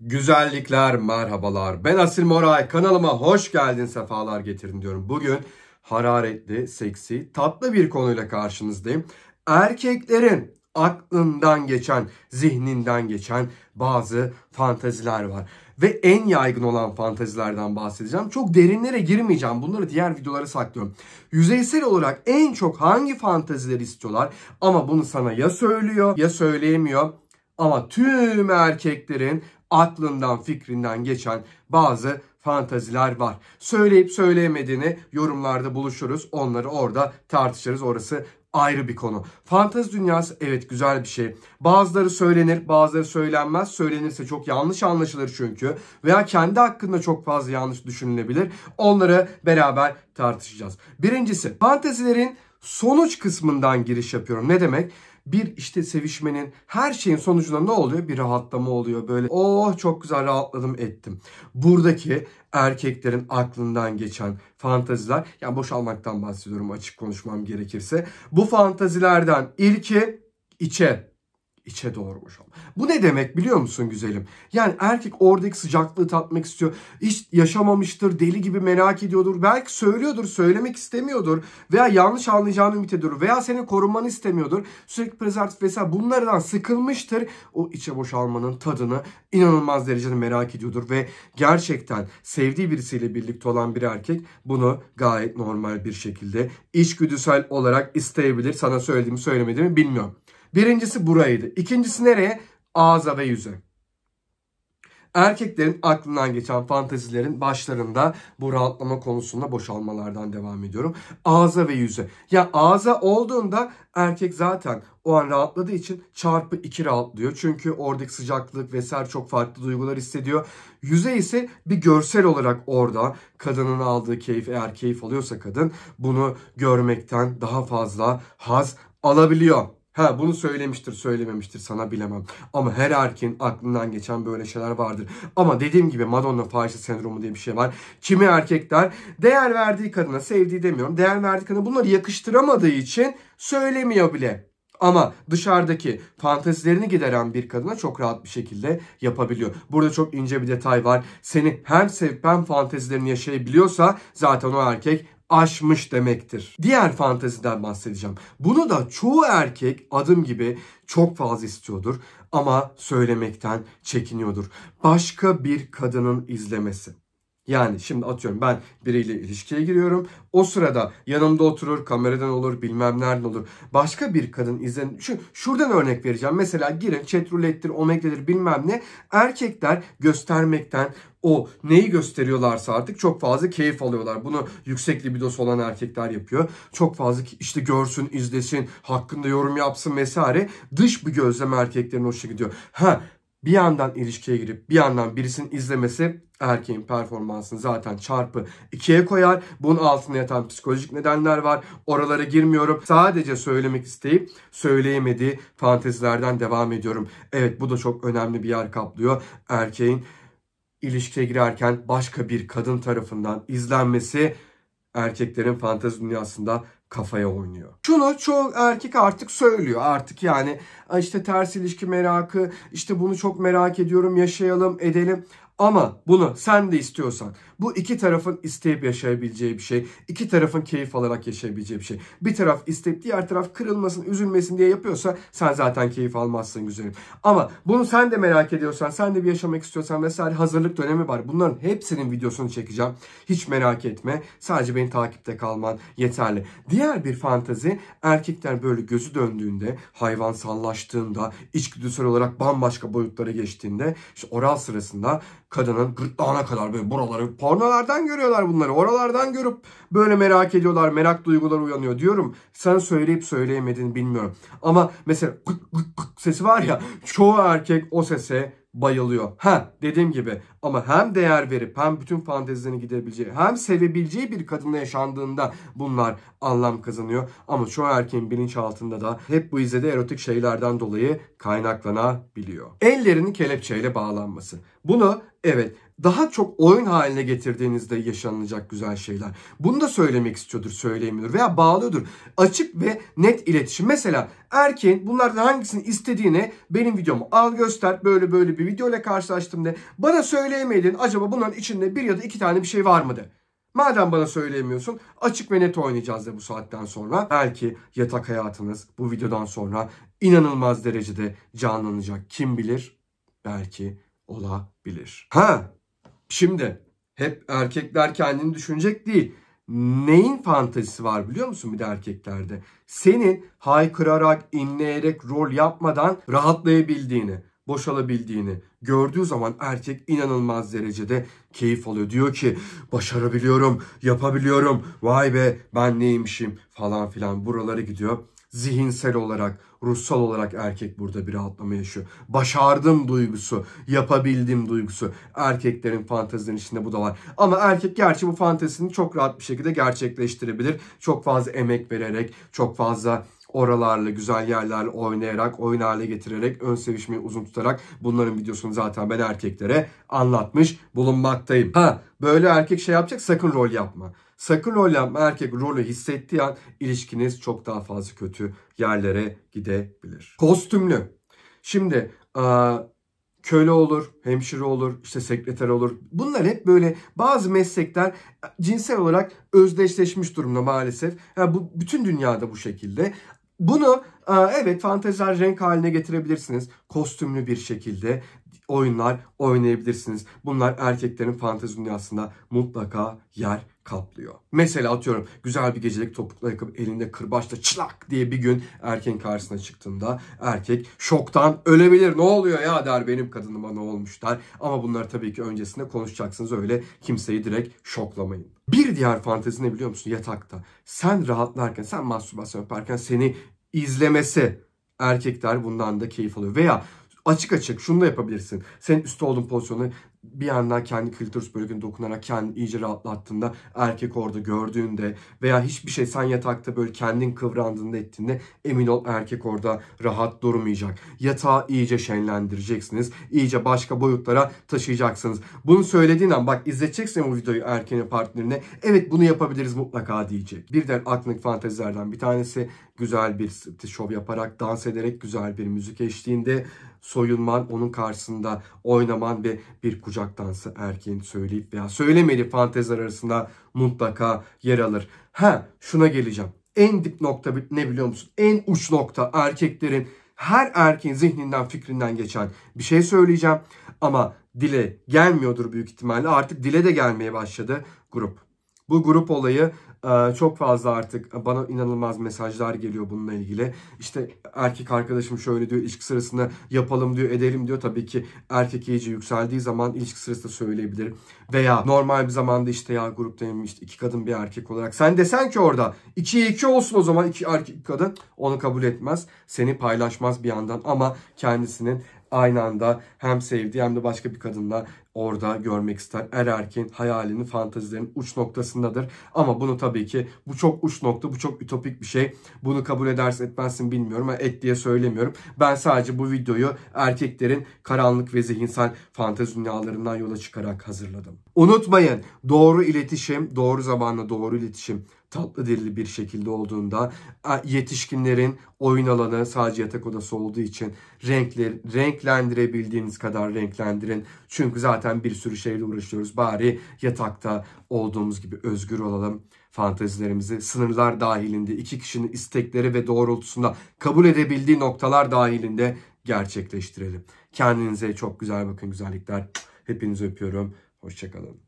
Güzellikler, merhabalar. Ben Asil Moray. Kanalıma hoş geldin, sefalar getirin diyorum. Bugün hararetli, seksi, tatlı bir konuyla karşınızdayım. Erkeklerin aklından geçen, zihninden geçen bazı fantaziler var. Ve en yaygın olan fantazilerden bahsedeceğim. Çok derinlere girmeyeceğim. Bunları diğer videolara saklıyorum. Yüzeysel olarak en çok hangi fantazileri istiyorlar ama bunu sana ya söylüyor ya söyleyemiyor. Ama tüm erkeklerin aklından fikrinden geçen bazı fantaziler var. Söyleyip söyleyemediğini yorumlarda buluşuruz. Onları orada tartışırız. Orası ayrı bir konu. Fantezi dünyası evet güzel bir şey. Bazıları söylenir, bazıları söylenmez. Söylenirse çok yanlış anlaşılır çünkü. Veya kendi hakkında çok fazla yanlış düşünülebilir. Onları beraber tartışacağız. Birincisi fantezilerin sonuç kısmından giriş yapıyorum. Ne demek? bir işte sevişmenin her şeyin sonucunda ne oluyor? Bir rahatlama oluyor böyle. Oh çok güzel rahatladım ettim. Buradaki erkeklerin aklından geçen fantaziler yani boşalmaktan bahsediyorum açık konuşmam gerekirse. Bu fantazilerden ilki içe içe doğurmuş ol. Bu ne demek biliyor musun güzelim? Yani erkek oradaki sıcaklığı tatmak istiyor. Hiç yaşamamıştır, deli gibi merak ediyordur. Belki söylüyordur, söylemek istemiyordur. Veya yanlış anlayacağını ümit ediyordur. Veya seni korumanı istemiyordur. Sürekli prezervatif vesaire bunlardan sıkılmıştır. O içe boşalmanın tadını inanılmaz derecede merak ediyordur. Ve gerçekten sevdiği birisiyle birlikte olan bir erkek bunu gayet normal bir şekilde içgüdüsel olarak isteyebilir. Sana söylediğimi söylemediğimi bilmiyorum. Birincisi buraydı. İkincisi nereye? Ağza ve yüze. Erkeklerin aklından geçen fantezilerin başlarında bu rahatlama konusunda boşalmalardan devam ediyorum. Ağza ve yüze. Ya ağza olduğunda erkek zaten o an rahatladığı için çarpı 2 rahatlıyor. Çünkü oradaki sıcaklık vesaire çok farklı duygular hissediyor. Yüze ise bir görsel olarak orada kadının aldığı keyif eğer keyif alıyorsa kadın bunu görmekten daha fazla haz alabiliyor. Ha bunu söylemiştir söylememiştir sana bilemem. Ama her erkeğin aklından geçen böyle şeyler vardır. Ama dediğim gibi Madonna fahişe sendromu diye bir şey var. Kimi erkekler değer verdiği kadına sevdiği demiyorum. Değer verdiği kadına bunları yakıştıramadığı için söylemiyor bile. Ama dışarıdaki fantezilerini gideren bir kadına çok rahat bir şekilde yapabiliyor. Burada çok ince bir detay var. Seni hem sevip hem fantezilerini yaşayabiliyorsa zaten o erkek aşmış demektir. Diğer fanteziden bahsedeceğim. Bunu da çoğu erkek adım gibi çok fazla istiyordur ama söylemekten çekiniyordur. Başka bir kadının izlemesi. Yani şimdi atıyorum ben biriyle ilişkiye giriyorum. O sırada yanımda oturur, kameradan olur, bilmem nereden olur. Başka bir kadın izlen... Şu, şuradan örnek vereceğim. Mesela girin chat rulettir, omegledir bilmem ne. Erkekler göstermekten, o neyi gösteriyorlarsa artık çok fazla keyif alıyorlar. Bunu yüksek libidosu olan erkekler yapıyor. Çok fazla işte görsün, izlesin, hakkında yorum yapsın vesaire. Dış bir gözlem erkeklerin hoşuna gidiyor. Ha bir yandan ilişkiye girip bir yandan birisinin izlemesi erkeğin performansını zaten çarpı ikiye koyar. Bunun altında yatan psikolojik nedenler var. Oralara girmiyorum. Sadece söylemek isteyip söyleyemediği fantezilerden devam ediyorum. Evet bu da çok önemli bir yer kaplıyor. Erkeğin ilişkiye girerken başka bir kadın tarafından izlenmesi erkeklerin fantezi dünyasında kafaya oynuyor. Şunu çoğu erkek artık söylüyor. Artık yani işte ters ilişki merakı, işte bunu çok merak ediyorum, yaşayalım, edelim. Ama bunu sen de istiyorsan bu iki tarafın isteyip yaşayabileceği bir şey. iki tarafın keyif alarak yaşayabileceği bir şey. Bir taraf isteyip diğer taraf kırılmasın, üzülmesin diye yapıyorsa sen zaten keyif almazsın güzelim. Ama bunu sen de merak ediyorsan, sen de bir yaşamak istiyorsan vesaire hazırlık dönemi var. Bunların hepsinin videosunu çekeceğim. Hiç merak etme. Sadece beni takipte kalman yeterli. Diğer bir fantazi erkekler böyle gözü döndüğünde, hayvan hayvansallaştığında, içgüdüsel olarak bambaşka boyutlara geçtiğinde, işte oral sırasında kadının gırtlağına kadar böyle buraları pornolardan görüyorlar bunları. Oralardan görüp böyle merak ediyorlar. Merak duyguları uyanıyor diyorum. Sen söyleyip söyleyemedin bilmiyorum. Ama mesela gık gık gık sesi var ya çoğu erkek o sese bayılıyor. Ha dediğim gibi ama hem değer verip hem bütün fantezilerini gidebileceği hem sevebileceği bir kadınla yaşandığında bunlar anlam kazanıyor. Ama çoğu erkeğin bilinçaltında da hep bu izlediği erotik şeylerden dolayı kaynaklanabiliyor. Ellerini kelepçeyle bağlanması. Bunu evet daha çok oyun haline getirdiğinizde yaşanılacak güzel şeyler. Bunu da söylemek istiyordur, söyleyemiyor veya bağlıyordur. Açık ve net iletişim. Mesela erkeğin bunlardan hangisini istediğini benim videomu al göster böyle böyle bir video ile karşılaştım de bana söyleyemedin acaba bunların içinde bir ya da iki tane bir şey var mı de. Madem bana söyleyemiyorsun açık ve net oynayacağız de bu saatten sonra. Belki yatak hayatınız bu videodan sonra inanılmaz derecede canlanacak. Kim bilir? Belki olabilir. Ha Şimdi hep erkekler kendini düşünecek değil. Neyin fantezisi var biliyor musun bir de erkeklerde? Senin haykırarak, inleyerek rol yapmadan rahatlayabildiğini, boşalabildiğini gördüğü zaman erkek inanılmaz derecede keyif alıyor. Diyor ki başarabiliyorum, yapabiliyorum, vay be ben neymişim falan filan buralara gidiyor zihinsel olarak, ruhsal olarak erkek burada bir rahatlama yaşıyor. Başardım duygusu, yapabildim duygusu. Erkeklerin fantezilerin içinde bu da var. Ama erkek gerçi bu fantezisini çok rahat bir şekilde gerçekleştirebilir. Çok fazla emek vererek, çok fazla oralarla, güzel yerlerle oynayarak, oyun hale getirerek, ön sevişmeyi uzun tutarak bunların videosunu zaten ben erkeklere anlatmış bulunmaktayım. Ha böyle erkek şey yapacak sakın rol yapma. Sakın rol erkek rolü hissettiği an ilişkiniz çok daha fazla kötü yerlere gidebilir. Kostümlü. Şimdi köle olur, hemşire olur, işte sekreter olur. Bunlar hep böyle bazı meslekler cinsel olarak özdeşleşmiş durumda maalesef. Yani bu bütün dünyada bu şekilde. Bunu evet fanteziler renk haline getirebilirsiniz. Kostümlü bir şekilde oyunlar oynayabilirsiniz. Bunlar erkeklerin fantezi dünyasında mutlaka yer kaplıyor. Mesela atıyorum güzel bir gecelik topukla yakıp elinde kırbaçla çılak diye bir gün erkeğin karşısına çıktığında erkek şoktan ölebilir. Ne oluyor ya der benim kadınıma ne olmuş der. Ama bunlar tabii ki öncesinde konuşacaksınız öyle kimseyi direkt şoklamayın. Bir diğer fantezi ne biliyor musun? Yatakta. Sen rahatlarken, sen mastürbasyon yaparken seni izlemesi erkekler bundan da keyif alıyor. Veya açık açık şunu da yapabilirsin. Senin üstte olduğun pozisyonu bir yandan kendi klitoris bölgüne dokunarak kendi iyice rahatlattığında erkek orada gördüğünde veya hiçbir şey sen yatakta böyle kendin kıvrandığında ettiğinde emin ol erkek orada rahat durmayacak. Yatağı iyice şenlendireceksiniz. İyice başka boyutlara taşıyacaksınız. Bunu söylediğin an bak izleteceksin bu videoyu erkeğine partnerine. Evet bunu yapabiliriz mutlaka diyecek. Birden de aklındaki fantezilerden bir tanesi güzel bir striptiz şov yaparak dans ederek güzel bir müzik eşliğinde soyunman, onun karşısında oynaman ve bir kucak dansı erkeğin söyleyip veya söylemeli fanteziler arasında mutlaka yer alır. Ha şuna geleceğim. En dip nokta ne biliyor musun? En uç nokta erkeklerin her erkeğin zihninden fikrinden geçen bir şey söyleyeceğim. Ama dile gelmiyordur büyük ihtimalle. Artık dile de gelmeye başladı grup. Bu grup olayı ee, çok fazla artık bana inanılmaz mesajlar geliyor bununla ilgili. İşte erkek arkadaşım şöyle diyor ilişki sırasında yapalım diyor edelim diyor. Tabii ki erkek iyice yükseldiği zaman ilişki sırasında söyleyebilir. Veya normal bir zamanda işte ya gruptayım işte iki kadın bir erkek olarak. Sen desen ki orada ikiye iki olsun o zaman iki erkek kadın onu kabul etmez. Seni paylaşmaz bir yandan ama kendisinin aynı anda hem sevdiği hem de başka bir kadınla orada görmek ister. Er erkeğin hayalinin, fantazilerin uç noktasındadır. Ama bunu tabii ki bu çok uç nokta, bu çok ütopik bir şey. Bunu kabul edersin etmezsin bilmiyorum ama et diye söylemiyorum. Ben sadece bu videoyu erkeklerin karanlık ve zihinsel fantezi dünyalarından yola çıkarak hazırladım. Unutmayın doğru iletişim, doğru zamanla doğru iletişim tatlı dilli bir şekilde olduğunda e, yetişkinlerin oyun alanı sadece yatak odası olduğu için renkler, renklendirebildiğiniz kadar renklendirin. Çünkü zaten zaten bir sürü şeyle uğraşıyoruz. Bari yatakta olduğumuz gibi özgür olalım. Fantezilerimizi sınırlar dahilinde, iki kişinin istekleri ve doğrultusunda kabul edebildiği noktalar dahilinde gerçekleştirelim. Kendinize çok güzel bakın güzellikler. Hepinizi öpüyorum. Hoşçakalın.